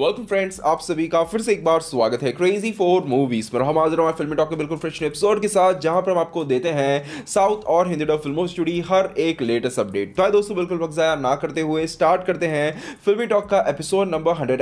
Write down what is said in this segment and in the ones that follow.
welcome friends आप सभी का फिर से एक बार स्वागत है क्रेजी फोर मूवीज पर हम रहा हूँ फिल्म टॉक के बिल्कुल फ्रेश एपिसोड के साथ जहां पर हम आपको देते हैं साउथ और हिंदी डब फिल्मों से जुड़ी हर एक लेटेस्ट अपडेट तो आए दोस्तों बिल्कुल वक्त ज़ाया ना करते हुए स्टार्ट करते हैं फिल्मी टॉक का एपिसोड नंबर हंड्रेड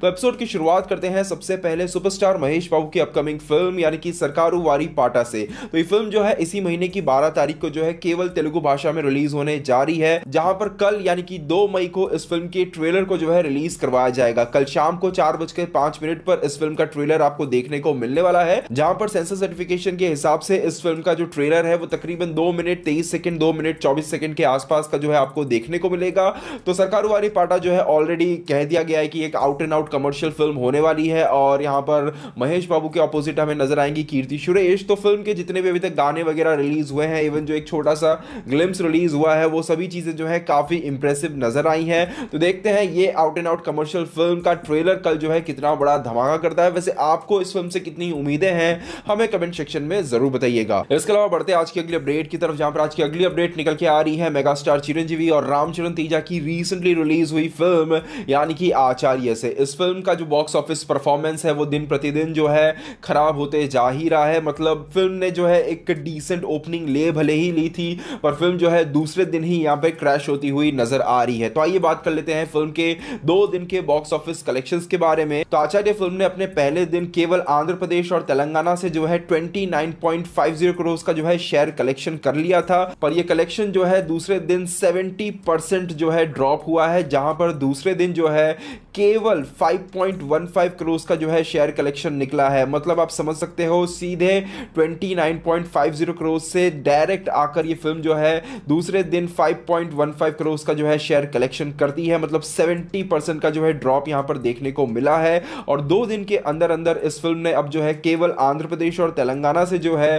तो एपिसोड की शुरुआत करते हैं सबसे पहले सुपरस्टार महेश बाबू की अपकमिंग फिल्म यानी कि सरकारू वारी पाटा से तो ये फिल्म जो है इसी महीने की बारह तारीख को जो है केवल तेलुगु भाषा में रिलीज होने जा रही है जहां पर कल यानी कि दो मई को इस फिल्म के ट्रेलर को जो है रिलीज करवाया जाएगा जाएगा कल शाम को चार बजकर पांच मिनट पर इस फिल्म का ट्रेलर आपको देखने को मिलने वाला है जहां पर सेंसर सर्टिफिकेशन के हिसाब से इस फिल्म का जो ट्रेलर है वो तकरीबन दो मिनट तेईस सेकंड दो मिनट चौबीस सेकंड के आसपास का जो है आपको देखने को मिलेगा तो सरकार वाली पाटा जो है ऑलरेडी कह दिया गया है कि एक out and out commercial film होने वाली है और यहाँ पर महेश बाबू के ऑपोजिट हमें नजर आएंगी कीर्ति सुरेश तो फिल्म के जितने भी अभी तक गाने वगैरह रिलीज हुए हैं इवन जो एक छोटा सा ग्लिम्स रिलीज हुआ है वो सभी चीजें जो है काफी इंप्रेसिव नजर आई हैं तो देखते हैं ये out and out commercial film film का ट्रेलर कल जो है कितना बड़ा धमाका करता है वैसे आपको इस फिल्म से कितनी उम्मीदें हैं हमें कमेंट सेक्शन में जरूर बताइएगा इसके अलावा बढ़ते आज की अगली अपडेट की तरफ जहां पर आज की अगली अपडेट निकल के आ रही है मेगा स्टार चिरंजीवी और रामचरण तेजा की रिसेंटली रिलीज हुई फिल्म यानी कि आचार्य से इस फिल्म का जो बॉक्स ऑफिस परफॉर्मेंस है वो दिन प्रतिदिन जो है खराब होते जा ही रहा है मतलब फिल्म ने जो है एक डिसेंट ओपनिंग ले भले ही ली थी पर फिल्म जो है दूसरे दिन ही यहां पे क्रैश होती हुई नजर आ रही है तो आइए बात कर लेते हैं फिल्म के दो दिन के बॉक्स ऑफिस ऑफिस कलेक्शन के बारे में तो आचार्य फिल्म ने अपने पहले दिन केवल आंध्र प्रदेश और तेलंगाना से जो है 29.50 करोड़ का जो है शेयर कलेक्शन कर लिया था पर यह कलेक्शन जो है दूसरे दिन सेवेंटी परसेंट जो है ड्रॉप हुआ है जहां पर दूसरे दिन जो है केवल 5.15 करोड़ का जो है शेयर कलेक्शन निकला है मतलब आप समझ सकते हो सीधे 29.50 करोड़ से डायरेक्ट आकर ये फिल्म जो है दूसरे दिन 5.15 करोड़ का जो है शेयर कलेक्शन करती है मतलब 70 परसेंट का जो है ड्रॉप यहां पर देखने को मिला है और दो दिन के अंदर अंदर इस फिल्म ने अब जो है केवल आंध्र प्रदेश और तेलंगाना से जो है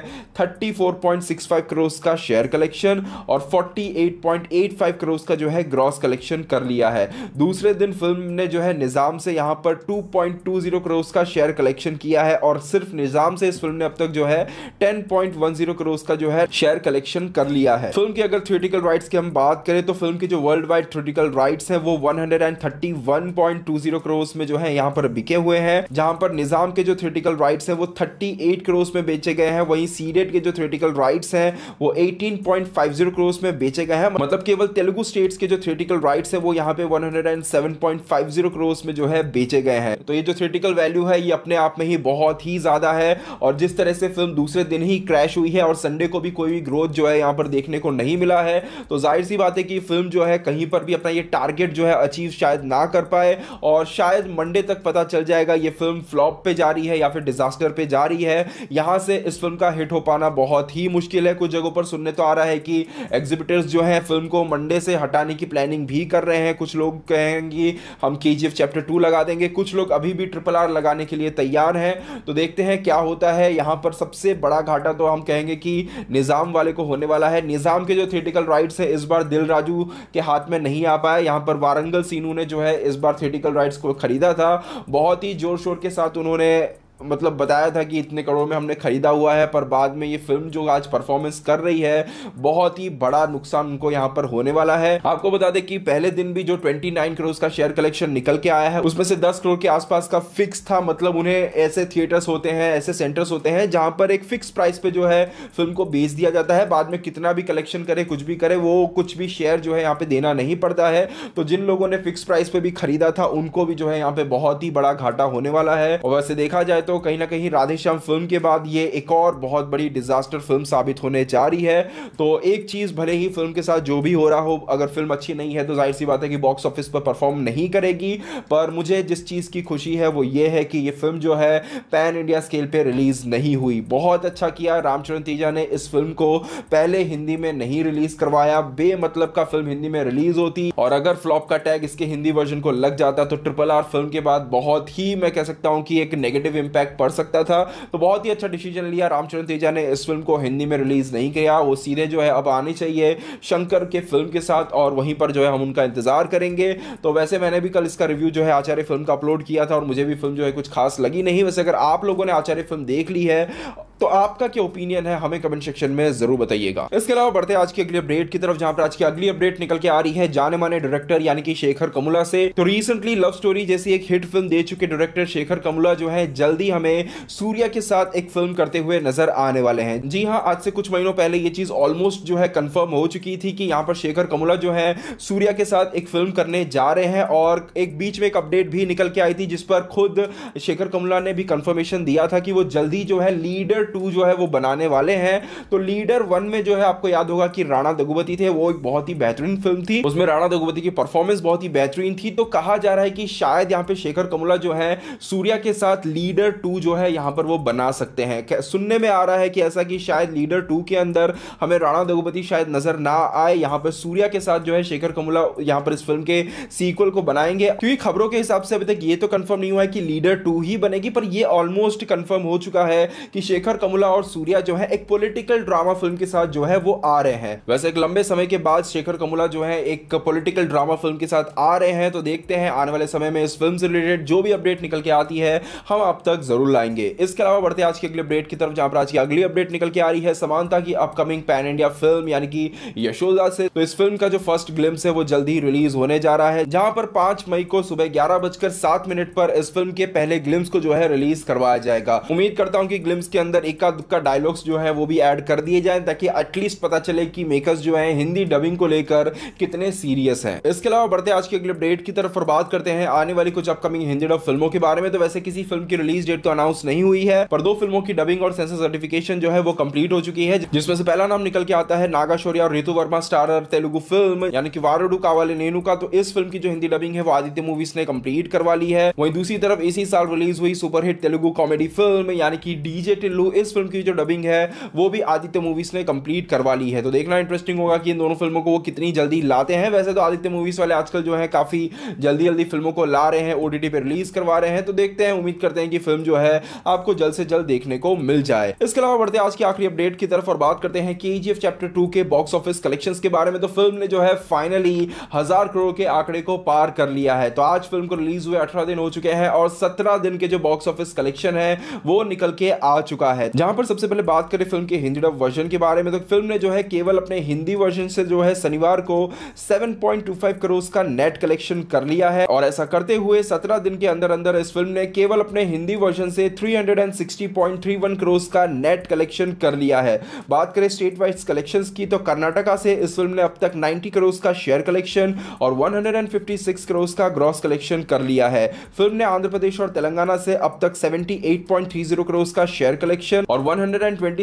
34.65 करोड़ का शेयर कलेक्शन और 48.85 करोड़ का जो है ग्रॉस कलेक्शन कर लिया है दूसरे दिन फिल्म ने जो है निज़ाम से यहां पर 2.20 करोड़ का शेयर कलेक्शन किया है और सिर्फ निज़ाम से इस फिल्म ने अब तक जो है 10.10 करोड़ का जो है शेयर कलेक्शन कर लिया है फिल्म की अगर थिएटिकल राइट्स की हम बात करें तो फिल्म की जो वर्ल्ड वाइड थिएटिकल राइट्स है वो 131.2 120 करोस में जो है यहाँ पर बिके हुए हैं जहां पर निजाम के जो थ्रेटिकल राइट्स है वो 38 एट में बेचे गए हैं वहीं सीडेट के जो थ्रेटिकल राइट्स हैं वो 18.50 करोस में बेचे गए हैं मतलब केवल तेलुगु स्टेट्स के जो थ्रेटिकल राइट है वो यहाँ पे 107.50 करोस में जो है बेचे गए हैं तो ये जो थ्रेटिकल वैल्यू है ये अपने आप में ही बहुत ही ज्यादा है और जिस तरह से फिल्म दूसरे दिन ही क्रैश हुई है और संडे को भी कोई भी ग्रोथ जो है यहाँ पर देखने को नहीं मिला है तो जाहिर सी बात है कि फिल्म जो है कहीं पर भी अपना ये टारगेट जो है अचीव शायद ना कर पाए और शायद मंडे तक पता चल जाएगा ये फिल्म फ्लॉप पे जा रही है या फिर डिजास्टर पे जा रही है यहाँ से इस फिल्म का हिट हो पाना बहुत ही मुश्किल है कुछ जगहों पर सुनने तो आ रहा है कि एग्जिबिटर्स जो हैं फिल्म को मंडे से हटाने की प्लानिंग भी कर रहे हैं कुछ लोग कहेंगे हम के चैप्टर टू लगा देंगे कुछ लोग अभी भी ट्रिपल आर लगाने के लिए तैयार हैं तो देखते हैं क्या होता है यहाँ पर सबसे बड़ा घाटा तो हम कहेंगे कि निज़ाम वाले को होने वाला है निज़ाम के जो थिएटिकल राइट्स है इस बार दिल राजू के हाथ में नहीं आ पाया यहाँ पर वारंगल सीनू ने जो है इस बार थिएटिकल राइट्स को ख़रीदा था बहुत ही ज़ोर शोर के साथ उन्होंने मतलब बताया था कि इतने करोड़ में हमने ख़रीदा हुआ है पर बाद में ये फिल्म जो आज परफॉर्मेंस कर रही है बहुत ही बड़ा नुकसान उनको यहाँ पर होने वाला है आपको बता दें कि पहले दिन भी जो 29 करोड़ का शेयर कलेक्शन निकल के आया है उसमें से 10 करोड़ के आसपास का फिक्स था मतलब उन्हें ऐसे थिएटर्स होते हैं ऐसे सेंटर्स होते हैं जहां पर एक फिक्स प्राइस पे जो है फिल्म को बेच दिया जाता है बाद में कितना भी कलेक्शन करे कुछ भी करे वो कुछ भी शेयर जो है यहाँ पे देना नहीं पड़ता है तो जिन लोगों ने फिक्स प्राइस पे भी खरीदा था उनको भी जो है यहाँ पे बहुत ही बड़ा घाटा होने वाला है और वैसे देखा जाए तो तो कहीं ना कहीं राधेश्याम फिल्म के बाद ये एक और बहुत बड़ी डिजास्टर फिल्म साबित होने जा रही है तो एक चीज़ भले ही फिल्म के साथ जो भी हो रहा हो अगर फिल्म अच्छी नहीं है तो जाहिर सी बात है कि बॉक्स ऑफिस पर परफॉर्म नहीं करेगी पर मुझे जिस चीज़ की खुशी है वो ये है कि ये फिल्म जो है पैन इंडिया स्केल पर रिलीज़ नहीं हुई बहुत अच्छा किया रामचरण तीजा ने इस फिल्म को पहले हिंदी में नहीं रिलीज़ करवाया बेमतलब का फिल्म हिंदी में रिलीज़ होती और अगर फ्लॉप का टैग इसके हिंदी वर्जन को लग जाता तो ट्रिपल आर फिल्म के बाद बहुत ही मैं कह सकता हूं कि एक नेगेटिव इंपैक्ट इम्पैक्ट पड़ सकता था तो बहुत ही अच्छा डिसीजन लिया रामचरण तेजा ने इस फिल्म को हिंदी में रिलीज़ नहीं किया वो सीधे जो है अब आनी चाहिए शंकर के फिल्म के साथ और वहीं पर जो है हम उनका इंतज़ार करेंगे तो वैसे मैंने भी कल इसका रिव्यू जो है आचार्य फिल्म का अपलोड किया था और मुझे भी फिल्म जो है कुछ खास लगी नहीं वैसे अगर आप लोगों ने आचार्य फिल्म देख ली है तो आपका क्या ओपिनियन है हमें कमेंट सेक्शन में जरूर बताइएगा इसके अलावा बढ़ते आज की अगली अपडेट की तरफ जहां पर आज की अगली अपडेट निकल के आ रही है जाने माने डायरेक्टर यानी कि शेखर कमुला से तो रिसेंटली लव स्टोरी जैसी एक हिट फिल्म दे चुके डायरेक्टर शेखर कमुला जो है जल्दी हमें सूर्या के साथ एक फिल्म करते हुए नजर आने वाले हैं जी हाँ आज से कुछ महीनों पहले ये चीज ऑलमोस्ट जो है कंफर्म हो चुकी थी कि यहाँ पर शेखर कमुला जो है सूर्या के साथ एक फिल्म करने जा रहे हैं और एक बीच में एक अपडेट भी निकल के आई थी जिस पर खुद शेखर कमुला ने भी कंफर्मेशन दिया था कि वो जल्दी जो है लीडर टू जो है वो बनाने वाले हैं तो लीडर वन में जो है आपको याद होगा कि राणा दगुबती थे वो एक बहुत ही बेहतरीन फिल्म थी उसमें राणा दगुबती की परफॉर्मेंस बहुत ही बेहतरीन थी तो कहा जा रहा है कि शायद यहाँ पे शेखर कमला जो है सूर्या के साथ लीडर टू जो है यहाँ पर वो बना सकते हैं सुनने में आ रहा है कि ऐसा कि शायद लीडर टू के अंदर हमें राणा दगुपति शायद नजर ना आए यहाँ पर सूर्या के साथ जो है शेखर कमला यहाँ पर इस फिल्म के सीक्वल को बनाएंगे क्योंकि खबरों के हिसाब से अभी तक ये तो कंफर्म नहीं हुआ है कि लीडर टू ही बनेगी पर ये ऑलमोस्ट कंफर्म हो चुका है कि शेखर शेखर कमला और सूर्या जो है एक पोलिटिकल ड्रामा फिल्म के साथ जो है वो आ रहे हैं वैसे एक लंबे समय के बाद शेखर कमला जो है एक पोलिटिकल ड्रामा फिल्म के साथ आ रहे हैं तो देखते हैं आने वाले समय में इस फिल्म से रिलेटेड जो भी अपडेट निकल के आती है हम आप तक जरूर लाएंगे इसके अलावा बढ़ते आज की अगली अपडेट की तरफ जहां पर आज की अगली अपडेट निकल के आ रही है समानता की अपकमिंग पैन इंडिया फिल्म यानी कि यशोदा से तो इस फिल्म का जो फर्स्ट ग्लिम्स है वो जल्द ही रिलीज होने जा रहा है जहां पर पांच मई को सुबह ग्यारह बजकर सात मिनट पर इस फिल्म के पहले ग्लिम्स को जो है रिलीज करवाया जाएगा उम्मीद करता हूँ कि ग्लिम्स के अंदर अंदर इक्का दुक्का डायलॉग्स जो है वो भी ऐड कर दिए जाए ताकि एटलीस्ट पता चले कि मेकर्स जो है हिंदी डबिंग को लेकर कितने सीरियस हैं इसके अलावा बढ़ते आज के अगले अपडेट की तरफ और बात करते हैं आने वाली कुछ अपकमिंग हिंदी डब फिल्मों के बारे में तो वैसे किसी फिल्म की रिलीज डेट तो अनाउंस नहीं हुई है पर दो फिल्मों की डबिंग और सेंसर सर्टिफिकेशन जो है वो कंप्लीट हो चुकी है जिसमें से पहला नाम निकल के आता है नागा शौर्या और रितु वर्मा स्टारर तेलुगु फिल्म यानी कि वारुडू कावाले नेनू का तो इस फिल्म की जो हिंदी डबिंग है वो आदित्य मूवीज ने कंप्लीट करवा ली है वहीं दूसरी तरफ इसी साल रिलीज हुई सुपरहिट तेलुगु कॉमेडी फिल्म यानी कि डीजे टिल्लू इस फिल्म की जो डबिंग है वो भी आदित्य मूवीज़ ने कंप्लीट करवा ली है तो देखना इंटरेस्टिंग होगा कि इन दोनों फिल्मों को वो कितनी जल्दी लाते हैं वैसे तो आदित्य मूवीज़ वाले आजकल जो है काफ़ी जल्दी जल्दी फिल्मों को ला रहे हैं ओडीटी पर रिलीज़ करवा रहे हैं तो देखते हैं उम्मीद करते हैं कि फिल्म जो है आपको जल्द से जल्द देखने को मिल जाए इसके अलावा बढ़ते आज की आखिरी अपडेट की तरफ और बात करते हैं के चैप्टर टू के बॉक्स ऑफिस कलेक्शन के बारे में तो फिल्म ने जो है फाइनली हजार करोड़ के आंकड़े को पार कर लिया है तो आज फिल्म को रिलीज हुए अठारह दिन हो चुके हैं और सत्रह दिन के जो बॉक्स ऑफिस कलेक्शन है वो निकल के आ चुका है है जहां पर सबसे पहले बात करें फिल्म के हिंदी डब वर्जन के बारे में तो फिल्म ने जो है केवल अपने हिंदी वर्जन से जो है शनिवार को 7.25 करोड़ का नेट कलेक्शन कर लिया है और ऐसा करते हुए 17 दिन के अंदर अंदर इस फिल्म ने केवल अपने हिंदी वर्जन से 360.31 करोड़ का नेट कलेक्शन कर लिया है बात करें स्टेट वाइज कलेक्शन की तो कर्नाटका से इस फिल्म ने अब तक नाइनटी करोड़ का शेयर कलेक्शन और वन हंड्रेड का ग्रॉस कलेक्शन कर लिया है फिल्म ने आंध्र प्रदेश और तेलंगाना से अब तक 78.30 करोड़ का शेयर कलेक्शन कलेक्शन और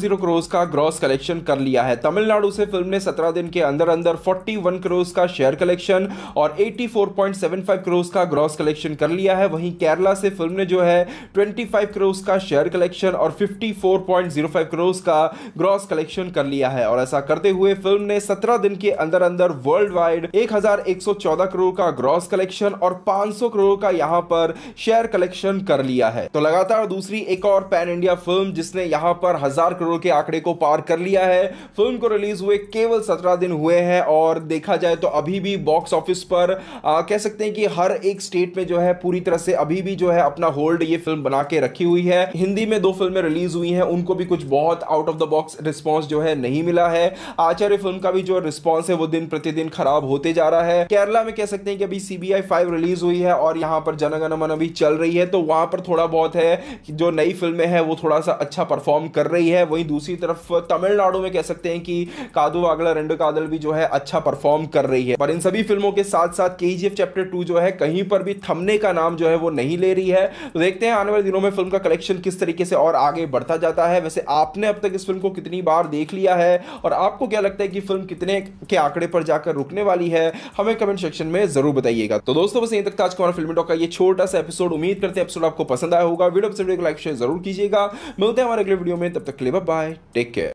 126.10 करोड़ का ग्रॉस कलेक्शन कर लिया है तमिलनाडु से फिल्म ने 17 दिन के अंदर अंदर 41 करोड़ का शेयर कलेक्शन और 84.75 करोड़ का ग्रॉस कलेक्शन कर लिया है वहीं केरला से फिल्म ने जो है 25 करोड़ का शेयर कलेक्शन और 54.05 करोड़ का ग्रॉस कलेक्शन कर लिया है और ऐसा करते हुए फिल्म ने सत्रह दिन के अंदर अंदर वर्ल्ड वाइड एक करोड़ का ग्रॉस कलेक्शन और पांच करोड़ का यहाँ पर शेयर कलेक्शन कर लिया है तो लगातार दूसरी एक और पैन इंडिया फिल्म जिसने यहां पर हज़ार करोड़ के आंकड़े को पार कर लिया है फिल्म को रिलीज़ हुए केवल सत्रह दिन हुए हैं और देखा जाए तो अभी भी बॉक्स ऑफिस पर आ, कह सकते हैं कि हर एक स्टेट में जो है पूरी तरह से अभी भी जो है अपना होल्ड ये फिल्म बना के रखी हुई है हिंदी में दो फिल्में रिलीज़ हुई हैं उनको भी कुछ बहुत out of the box response जो है नहीं मिला है आचार्य फिल्म का भी जो रिस्पॉन्स है वो दिन प्रतिदिन खराब होते जा रहा है केरला में कह सकते हैं कि अभी सी बी रिलीज हुई है और यहाँ पर जनगणमन अभी चल रही है तो वहां पर थोड़ा बहुत है जो नई फिल्में हैं वो थोड़ा सा अच्छा परफॉर्म कर रही है वहीं दूसरी तरफ तमिलनाडु में कह सकते हैं कि कादु वागला रेंडो कादल भी जो है अच्छा परफॉर्म कर रही है पर इन सभी फिल्मों के साथ साथ के चैप्टर टू जो है कहीं पर भी थमने का नाम जो है वो नहीं ले रही है तो देखते हैं आने वाले दिनों में फिल्म का कलेक्शन किस तरीके से और आगे बढ़ता जाता है वैसे आपने अब तक इस फिल्म को कितनी बार देख लिया है और आपको क्या लगता है कि फिल्म कितने के आंकड़े पर जाकर रुकने वाली है हमें कमेंट सेक्शन में जरूर बताइएगा तो दोस्तों बस यहीं तक आज हमारा फिल्म टॉक का ये छोटा सा एपिसोड उम्मीद करते हैं एपिसोड आपको पसंद आया होगा वीडियो पसंद लाइक शेयर तो जरूर कीजिएगा मिलते हैं हमारे अगले वीडियो में तब तक के लिए बाय टेक केयर